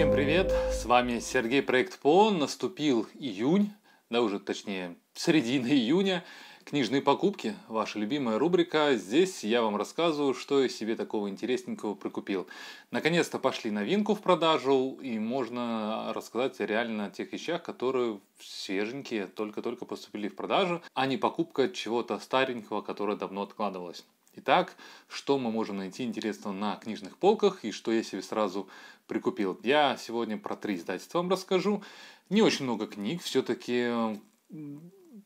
Всем привет! С вами Сергей Проект ПОН. Наступил июнь, да уже точнее середина июня. Книжные покупки, ваша любимая рубрика. Здесь я вам рассказываю, что я себе такого интересненького прикупил. Наконец-то пошли новинку в продажу, и можно рассказать реально о тех вещах, которые свеженькие, только-только поступили в продажу, а не покупка чего-то старенького, которое давно откладывалось. Итак, что мы можем найти интересного на книжных полках и что я себе сразу прикупил? Я сегодня про три издательства вам расскажу. Не очень много книг, все-таки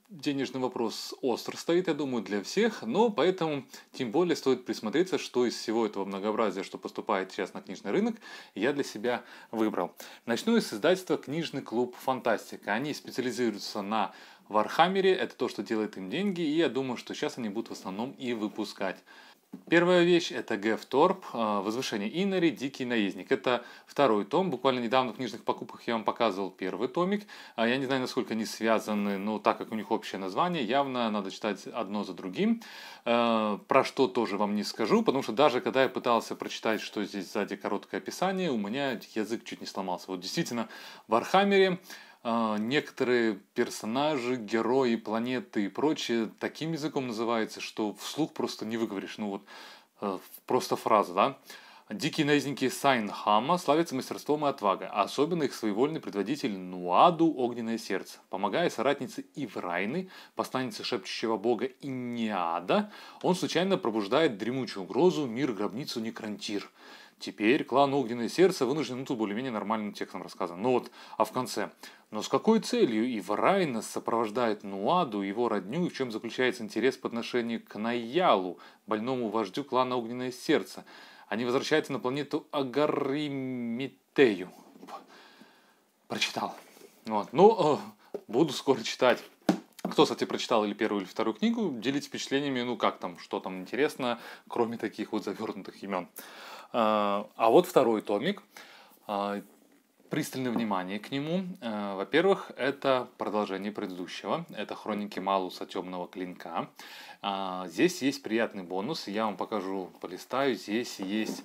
денежный вопрос остро стоит, я думаю, для всех, но поэтому тем более стоит присмотреться, что из всего этого многообразия, что поступает сейчас на книжный рынок, я для себя выбрал. Начну с издательства «Книжный клуб Фантастика». Они специализируются на в это то, что делает им деньги, и я думаю, что сейчас они будут в основном и выпускать. Первая вещь – это Гэв Торп, э, «Возвышение Инори, Дикий наездник». Это второй том. Буквально недавно в книжных покупках я вам показывал первый томик. А, я не знаю, насколько они связаны, но так как у них общее название, явно надо читать одно за другим. Э, про что тоже вам не скажу, потому что даже когда я пытался прочитать, что здесь сзади короткое описание, у меня язык чуть не сломался. Вот действительно, в Архамере а, некоторые персонажи, герои, планеты и прочее таким языком называется, что вслух просто не выговоришь. Ну вот, э, просто фраза, да? Дикие наездники Сайнхама славятся мастерством и отвагой, а особенно их своевольный предводитель Нуаду Огненное Сердце. Помогая соратнице Иврайны, посланнице шепчущего бога Иниада, он случайно пробуждает дремучую угрозу мир гробницу Некрантир – Теперь клан Огненное Сердце вынужден, ну тут более-менее нормальным текстом рассказано. Ну вот, а в конце. Но с какой целью Иварайна сопровождает Нуаду, его родню, и в чем заключается интерес по отношению к Наялу, больному вождю клана Огненное Сердце? Они возвращаются на планету Агаримитею. Прочитал. Вот. Ну, э, буду скоро читать. Кто, кстати, прочитал или первую, или вторую книгу, делитесь впечатлениями, ну как там, что там интересно, кроме таких вот завернутых имен. А, а вот второй томик. А, пристальное внимание к нему. А, во-первых, это продолжение предыдущего. Это хроники Малуса Темного Клинка. Здесь есть приятный бонус. Я вам покажу, полистаю. Здесь есть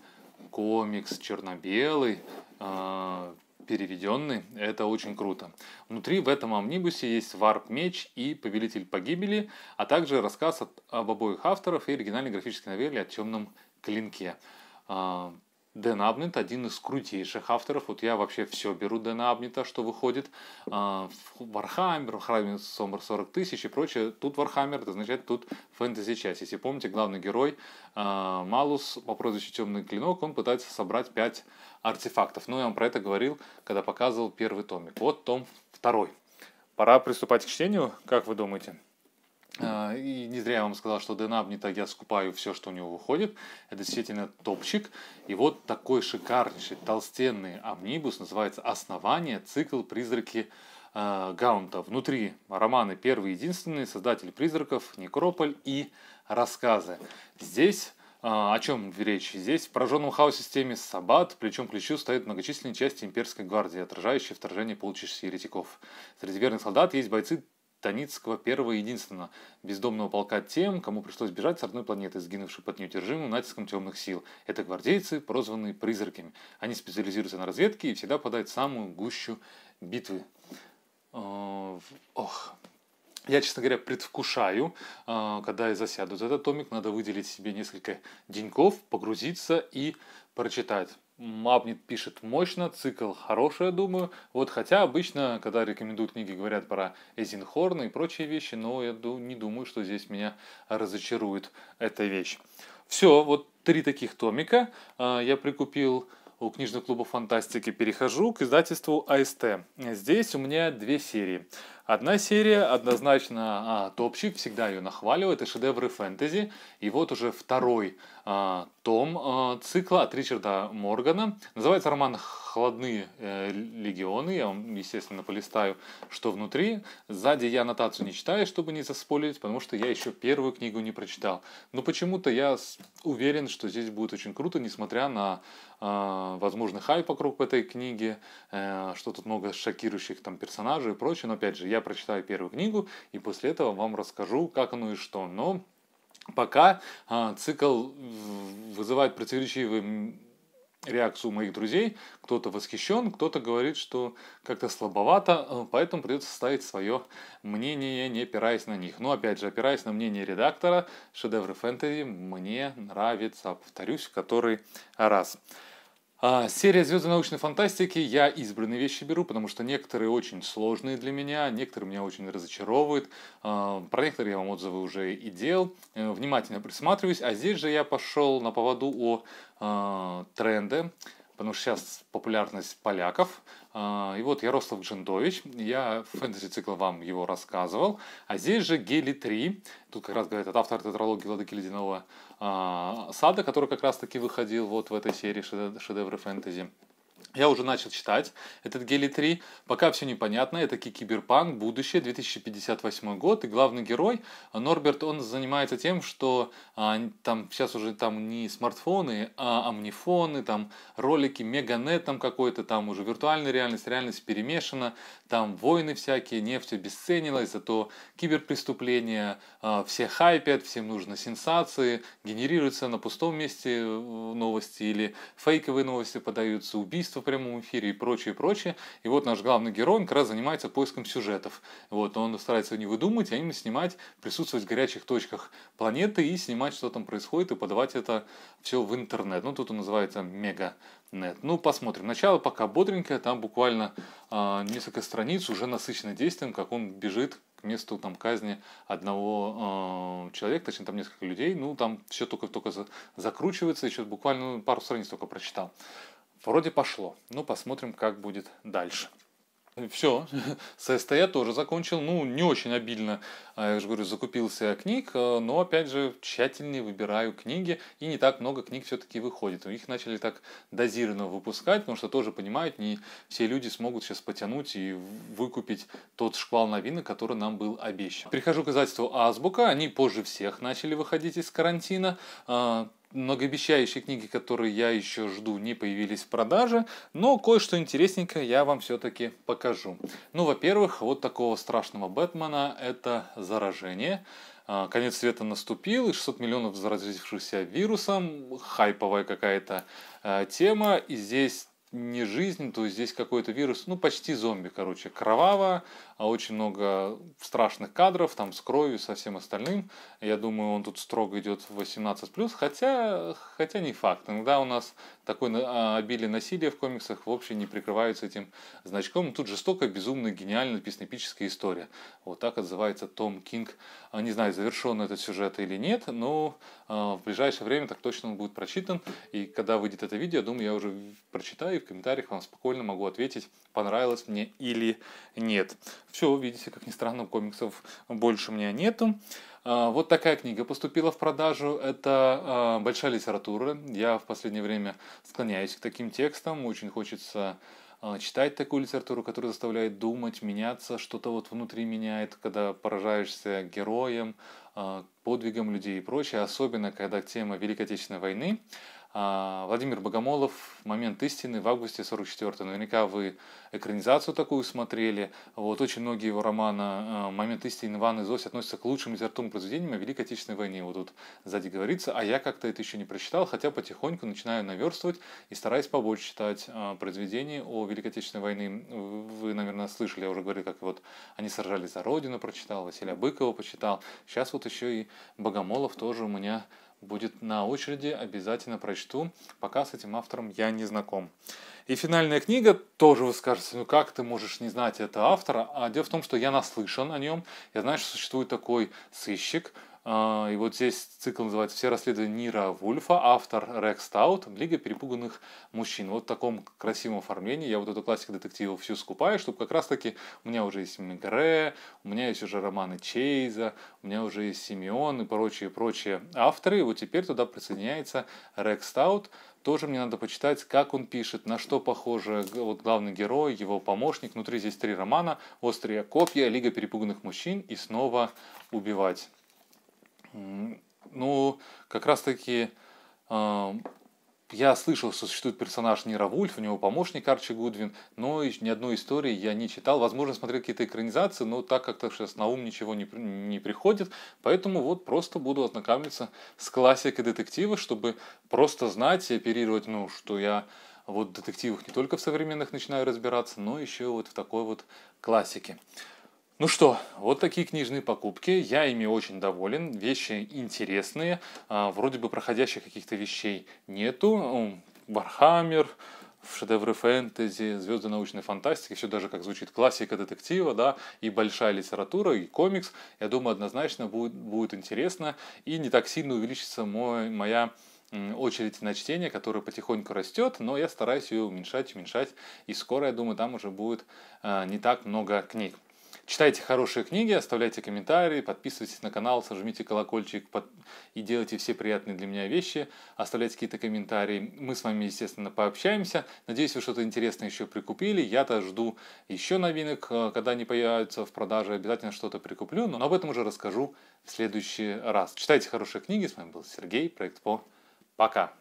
комикс черно-белый, переведенный. Это очень круто. Внутри в этом амнибусе есть варп-меч и повелитель погибели, а также рассказ от, об обоих авторов и оригинальной графической новелле о темном клинке. А, Дэн Абнет один из крутейших авторов. Вот я вообще все беру Дэна Абнета, что выходит. Вархаммер, Вархаммер 40 тысяч и прочее. Тут Вархаммер, это значит, тут фэнтези часть. Если помните, главный герой а, Малус по прозвищу Темный Клинок, он пытается собрать 5 артефактов. Ну, я вам про это говорил, когда показывал первый томик. Вот том второй. Пора приступать к чтению, как вы думаете? А, и не зря я вам сказал, что Денабнита я скупаю все, что у него выходит. Это действительно топчик. И вот такой шикарнейший толстенный амнибус называется «Основание. Цикл призраки а, Гаунта». Внутри романы «Первый и единственный», «Создатель призраков», «Некрополь» и «Рассказы». Здесь а, о чем речь? Здесь в пораженном хаос-системе Саббат, причем к ключу стоят многочисленные части имперской гвардии, отражающие вторжение полчища еретиков. Среди верных солдат есть бойцы Таницкого первого и единственного бездомного полка тем, кому пришлось бежать с родной планеты, сгинувшей под неудержимым натиском темных сил. Это гвардейцы, прозванные призраками. Они специализируются на разведке и всегда подают самую гущу битвы. Э, ох, я, честно говоря, предвкушаю, э, когда я засяду за этот томик, надо выделить себе несколько деньков, погрузиться и прочитать. Мабнит пишет мощно, цикл хороший, я думаю. Вот хотя обычно, когда рекомендуют книги, говорят про Эзинхорна и прочие вещи, но я не думаю, что здесь меня разочарует эта вещь. Все, вот три таких томика. А, я прикупил у книжного клуба фантастики перехожу к издательству АСТ. Здесь у меня две серии. Одна серия однозначно а, топчик, всегда ее нахваливает, это шедевры фэнтези. И вот уже второй а, том а, цикла от Ричарда Моргана. Называется роман холодные э, легионы, я вам, естественно, полистаю, что внутри. Сзади я аннотацию не читаю, чтобы не заспорить, потому что я еще первую книгу не прочитал. Но почему-то я уверен, что здесь будет очень круто, несмотря на э, возможный хайп вокруг этой книги, э, что тут много шокирующих там персонажей и прочее. Но опять же, я прочитаю первую книгу, и после этого вам расскажу, как оно и что. Но пока э, цикл вызывает противоречивые реакцию моих друзей. Кто-то восхищен, кто-то говорит, что как-то слабовато, э, поэтому придется ставить свое мнение, не опираясь на них. Но опять же, опираясь на мнение редактора, шедевры фэнтези мне нравится, повторюсь, который раз. А, серия «Звезды научной фантастики» я избранные вещи беру, потому что некоторые очень сложные для меня, некоторые меня очень разочаровывают. А, про некоторые я вам отзывы уже и делал, э, внимательно присматриваюсь. А здесь же я пошел на поводу о а, тренде, потому что сейчас популярность поляков. А, и вот Ярослав Джендович, я в фэнтези-цикл вам его рассказывал. А здесь же Гели 3, тут как раз говорит от автора тетралогии Владыки Ледяного а, Сада, который как раз-таки выходил вот в этой серии шедевры фэнтези. Я уже начал читать этот Гели 3. Пока все непонятно. Это киберпанк, будущее, 2058 год. И главный герой Норберт, он занимается тем, что а, там сейчас уже там не смартфоны, а амнифоны, там ролики, меганет там какой-то, там уже виртуальная реальность, реальность перемешана, там войны всякие, нефть обесценилась, зато киберпреступления, а, все хайпят, всем нужны сенсации, генерируются на пустом месте э, новости или фейковые новости подаются, убийства убийства в прямом эфире и прочее, прочее. И вот наш главный герой как раз занимается поиском сюжетов. Вот, он старается не выдумывать, а именно снимать, присутствовать в горячих точках планеты и снимать, что там происходит, и подавать это все в интернет. Ну, тут он называется мега нет. Ну, посмотрим. Начало пока бодренькое, там буквально э, несколько страниц уже насыщено действием, как он бежит к месту там казни одного э, человека, точнее там несколько людей. Ну, там все только-только закручивается, еще буквально ну, пару страниц только прочитал. Вроде пошло. Ну, посмотрим, как будет дальше. Все, с СТЭ тоже закончил. Ну, не очень обильно, а, я же говорю, закупился книг, э, но, опять же, тщательнее выбираю книги, и не так много книг все-таки выходит. Их начали так дозированно выпускать, потому что тоже понимают, не все люди смогут сейчас потянуть и выкупить тот шквал новинок, который нам был обещан. Прихожу к издательству Азбука, они позже всех начали выходить из карантина а, многообещающие книги, которые я еще жду, не появились в продаже, но кое-что интересненькое я вам все-таки покажу. Ну, во-первых, вот такого страшного Бэтмена – это «Заражение». А, Конец света наступил, и 600 миллионов заразившихся вирусом, хайповая какая-то а, тема, и здесь не жизнь, то есть здесь какой-то вирус, ну почти зомби, короче, кроваво, а очень много страшных кадров, там с кровью со всем остальным. Я думаю, он тут строго идет 18+, хотя, хотя не факт. Иногда у нас такое а, обилие насилия в комиксах вообще не прикрывается этим значком. Тут жестокая безумная гениальная написана история. Вот так отзывается Том Кинг. А, не знаю, завершен этот сюжет или нет, но в ближайшее время так точно он будет прочитан. И когда выйдет это видео, я думаю, я уже прочитаю и в комментариях вам спокойно могу ответить, понравилось мне или нет. Все, видите, как ни странно, комиксов больше у меня нету. А, вот такая книга поступила в продажу. Это а, большая литература. Я в последнее время склоняюсь к таким текстам. Очень хочется а, читать такую литературу, которая заставляет думать, меняться, что-то вот внутри меняет, когда поражаешься героем, подвигом людей и прочее, особенно когда тема Великой Отечественной войны, а, Владимир Богомолов «Момент истины» в августе 44 Наверняка вы экранизацию такую смотрели. Вот очень многие его романы э, «Момент истины» Иван и Зось относятся к лучшим литературным произведениям о Великой Отечественной войне. Вот тут сзади говорится, а я как-то это еще не прочитал, хотя потихоньку начинаю наверстывать и стараюсь побольше читать э, произведения о Великой Отечественной войне. Вы, наверное, слышали, я уже говорил, как вот «Они сражались за Родину» прочитал, Василия Быкова почитал. Сейчас вот еще и Богомолов тоже у меня будет на очереди, обязательно прочту, пока с этим автором я не знаком. И финальная книга, тоже вы скажете, ну как ты можешь не знать этого автора? А дело в том, что я наслышан о нем, я знаю, что существует такой сыщик – а, и вот здесь цикл называется «Все расследования Нира Вульфа», автор Рекс Таут, «Лига перепуганных мужчин». Вот в таком красивом оформлении я вот эту классику детективов всю скупаю, чтобы как раз-таки у меня уже есть Мегре, у меня есть уже романы Чейза, у меня уже есть Симеон и прочие-прочие авторы. И вот теперь туда присоединяется Рекс Таут, тоже мне надо почитать, как он пишет, на что похоже вот главный герой, его помощник. Внутри здесь три романа «Острые копья», «Лига перепуганных мужчин» и снова «Убивать». Ну, как раз-таки а, я слышал, что существует персонаж Нира Вульф, у него помощник Арчи Гудвин, но ни одной истории я не читал. Возможно, смотрел какие-то экранизации, но так как-то сейчас на ум ничего не, не приходит. Поэтому вот просто буду ознакомиться с классикой детектива, чтобы просто знать и оперировать, ну, что я вот в детективах не только в современных начинаю разбираться, но еще вот в такой вот классике. Ну что, вот такие книжные покупки. Я ими очень доволен. Вещи интересные. А, вроде бы проходящих каких-то вещей нету. Вархаммер, шедевры фэнтези, звезды научной фантастики, все даже как звучит классика детектива, да, и большая литература, и комикс, я думаю, однозначно будет, будет интересно, и не так сильно увеличится мой, моя очередь на чтение, которая потихоньку растет, но я стараюсь ее уменьшать, уменьшать, и скоро, я думаю, там уже будет э, не так много книг. Читайте хорошие книги, оставляйте комментарии, подписывайтесь на канал, сожмите колокольчик под... и делайте все приятные для меня вещи, оставляйте какие-то комментарии. Мы с вами, естественно, пообщаемся. Надеюсь, вы что-то интересное еще прикупили. Я-то жду еще новинок, э, когда они появятся в продаже. Обязательно что-то прикуплю, но об этом уже расскажу в следующий раз. Читайте хорошие книги. С вами был Сергей, проект ПО. Пока!